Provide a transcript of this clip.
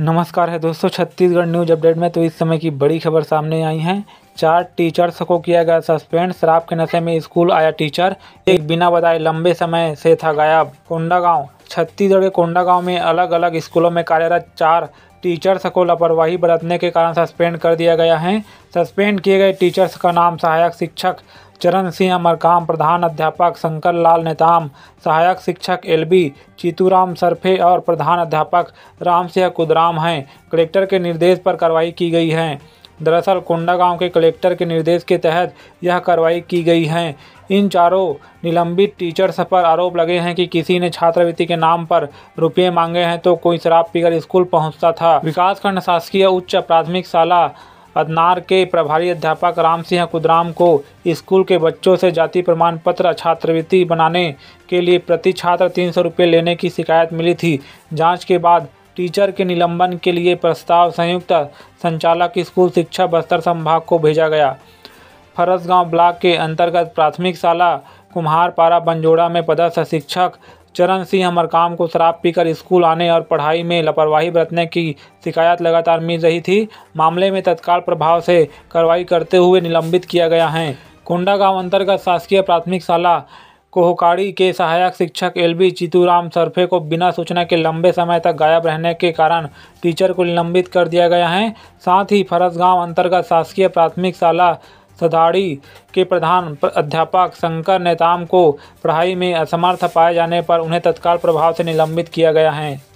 नमस्कार है दोस्तों छत्तीसगढ़ न्यूज अपडेट में तो इस समय की बड़ी खबर सामने आई है चार टीचर्स को किया गया सस्पेंड शराब के नशे में स्कूल आया टीचर एक बिना बताए लंबे समय से था गायब कोंडा छत्तीसगढ़ के कोंडागांव में अलग अलग स्कूलों में कार्यरत चार टीचर्स को लापरवाही बरतने के कारण सस्पेंड कर दिया गया है सस्पेंड किए गए टीचर्स का नाम सहायक शिक्षक चरण सिंह अमरकाम प्रधान अध्यापक शंकर लाल नेताम सहायक शिक्षक एलबी चीतूराम सरफे और प्रधान अध्यापक राम सिंह कुदराम हैं कलेक्टर के निर्देश पर कार्रवाई की गई है दरअसल कोंडागांव के कलेक्टर के निर्देश के तहत यह कार्रवाई की गई है इन चारों निलंबित टीचर्स पर आरोप लगे हैं कि किसी ने छात्रवृत्ति के नाम पर रुपये मांगे हैं तो कोई शराब पीकर स्कूल पहुंचता था विकासखंड शासकीय उच्च प्राथमिक शाला अदनार के प्रभारी अध्यापक राम सिंह कुदराम को स्कूल के बच्चों से जाति प्रमाण पत्र छात्रवृत्ति बनाने के लिए प्रति छात्र तीन सौ रुपये लेने की शिकायत मिली थी जांच के बाद टीचर के निलंबन के लिए प्रस्ताव संयुक्त संचालक स्कूल शिक्षा बस्तर संभाग को भेजा गया फरसगांव ब्लॉक के अंतर्गत प्राथमिक शाला कुम्हारपारा बंजोड़ा में पदस्थ शिक्षक चरण सिंह मरकाम को शराब पीकर स्कूल आने और पढ़ाई में लापरवाही बरतने की शिकायत लगातार मिल रही थी मामले में तत्काल प्रभाव से कार्रवाई करते हुए निलंबित किया गया है कुंडा गांव अंतर्गत शासकीय प्राथमिक शाला कोहकाड़ी के सहायक शिक्षक एलबी चितूराम सरफे को बिना सूचना के लंबे समय तक गायब रहने के कारण टीचर को निलंबित कर दिया गया है साथ ही फरसगांव अंतर्गत शासकीय प्राथमिक शाला सदाड़ी के प्रधान अध्यापक शंकर नेताम को पढ़ाई में असमर्थ पाए जाने पर उन्हें तत्काल प्रभाव से निलंबित किया गया है